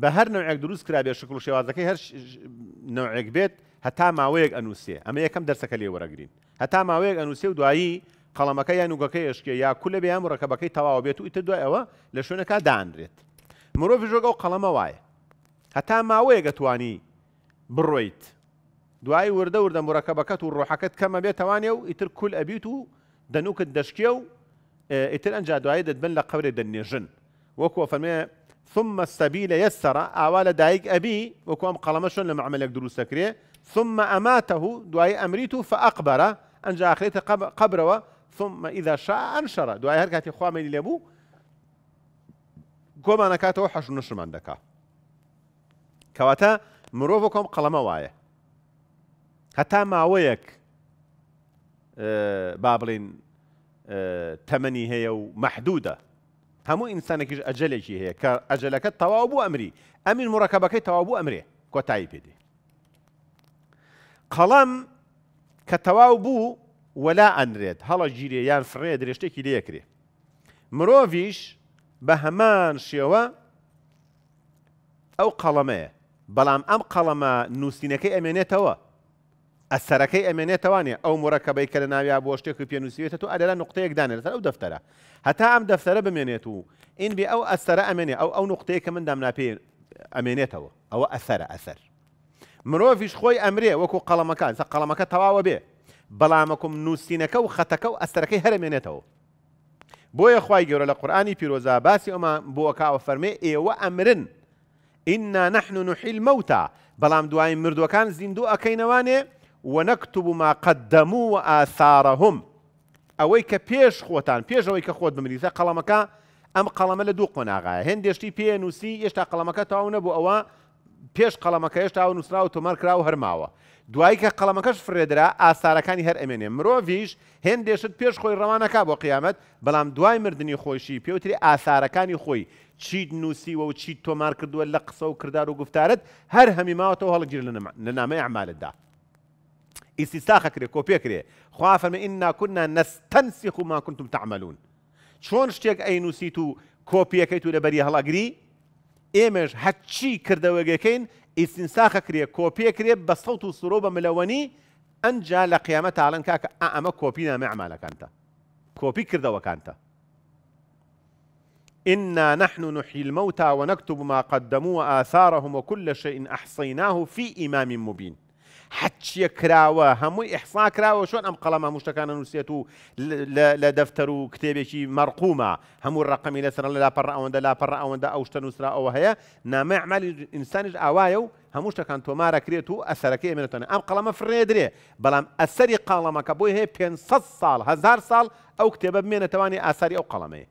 بە هەر نوعێک دروست کرابێ شکل و شێوازەکەی هەر نوعێک بێت هەتا ماوەیەک ئەنووسێ ئەمە یەکەم دەرسەکە لێ وەرەگرین هەتا ماوەیەک ئەنووسێ و دوایی قەڵەمەکە یان وگەکەی ئشکێ یا کولە بیان ڕەکەبەکەی تەواو بێت و ئیتە دوای ئەوە لە شوێنەکە دانرێت مرۆڤ ژۆگە و قەڵەمە وایە هەتا ماوەیە گەتوانی بڕۆیت دوای وردە وردە مڕەکەبەکەت و ڕۆحەکەت کەمە بێتوانێ و ئیتر کول ئەبییت و دەنووکت دەشکێ و ئیتر ئەنج دوایی دەتبن لە قەورێ دەنێژن وەکو فەرمێ ثم السبيل يسر ئاوا آه، لە ابي وكم قلم شلون قەڵەمەشون لە معملێک دروستەکرێ ثم اماته دواي امريته فاقبر ان ئەنج ئاخرێتە قبرەوە ثم اذا شاء انشر دواي هەر کاتی خوامی لێبوو گۆمانەکاتەوە حەش نشمان دەکا کەواتە مرۆڤ كواتا قەڵەمە وایە وايه حتى ما ويك آه، بابلين آه، تمني هي ومحدوده هەموو ئینسانێکیش ئەجلێکی هەیە کە ئەجلەکە تەواو بوو ئەمری ئەمین مڕەکەبەکەی تەواو بوو ئەمرێ کۆتایی پێدی قەڵام کە تەواو بوو وەلا ئەنرێت هەڵە گیرێ یان فڕێ درێشتێکی لەکرێ مرۆڤش بە هەمان شێوە ئەو قەڵەمەیە بەڵام ئەم قەڵەمە نووسینەکەی ئەمێنێتەوە ئەسەرەکەی ئەمێنێتوانێ ئەو مرەکەبی کە لە ناویا بۆ شتێکی پێنووسیوێتە و ئەلەلا نقطەیەکدانێت ئەو دەفتەرە هەتا ئەم دەفتەرە بمێنێت و ئین بێ ئەو ئەسەرە ئەمێنێ ئەو ئەو نقطەیە کە من دامناپێ ئەمێنێتەوە ئەوە ئەسەرە ئەسەر مرۆڤش خۆی ئەمرێ وەکو قەڵەمەکان سە قەڵەمەکە تەواوە بێ بەڵامەکم نووسینەکە و خەتەکە و ئەسەرەکەی هەرمێنێتەوە بۆیە خی گەورە لە قورآانی پیرۆزا باسی ئەمە بۆکاوە فەرمێ ئێوە ئەمرن ئیننا نەحن نحیل مەوتا بەڵام دوای مردوەکان زیندوو ئەەکەینەوانێ ونەکتب ما قدەمو و ئاثارەهم ئەوەی کە پێش خۆتان پێشەوەی کە خۆت بمریتە قەڵەمەکە ئەم قەڵەمە لە دوو قۆناغایە هەندێشتی پێنووسی ئێشتا قەڵەمەکە تاو نەبوو ئەوە پێش قەڵەمەکە ئێشتا و نووسرا و تۆمەر کرا و هەرماوە دوای کە قەڵەمەکەش فرێدرا ئاسارەکانی هەر ئەمێنێ مرۆڤش هێندێشت پێش خۆی ڕەوانەکە بۆ قیامەت بەڵام دوای مردنی خۆشی پێوتری ئاسارەکانی خۆی چیت نووسیوە و چیت تۆمار کردووە لە قسە و کردار و گفتارت هەر هەمی ماوەتەوە هەڵگیر لە نامەی عمالتدا. استنساخ كري كوبي كري خوا من ئیننا كنا نستنسخ ما كنتم تعملون شلون شتێک اي نسيتو كوبي كيتو لبري هلا بەری ايمج ئێمەش هەچی کردەوەگەکەین ئیسینساخە كري كوبي كري بصوت سەوت ملوني سرۆ بە ملەوەنی ئەنجا لە قیامە تاڵەن کاکە ئەمە کۆپی نامێ ئەمالەکانتە کۆپی إنا نحن نحيي الموتى ونكتب ما قدموا وآثارهم وكل شيء أحصيناه في إمام مبين حەچیە کراوە هەمووی ئەحسا کراوە شۆن ئەم قەڵەمە مشتەکانە نووسێت و لە دەفتەر و کتێبێکی مەرقومە هەموو ڕقمی لەسەر لە لاپەڕ ئەوەندە لاپەڕ ئەوەندە ئەو شتە نووسرا ئەوە هەیە نامە عمالی ئینسانیش ئاوایە و هەموو شتەکان تۆمارە کرێت و ئەسەرەکە ئێمێنێتەوە ئەم قەڵەمە فرێدرێ بەڵام ئەسەری قاڵەمەکە بۆی هەیە 500 ساڵ هزار ساڵ ئەو کتێبە بمێنێتوانی ئاساری ئەو قەڵەمەیە.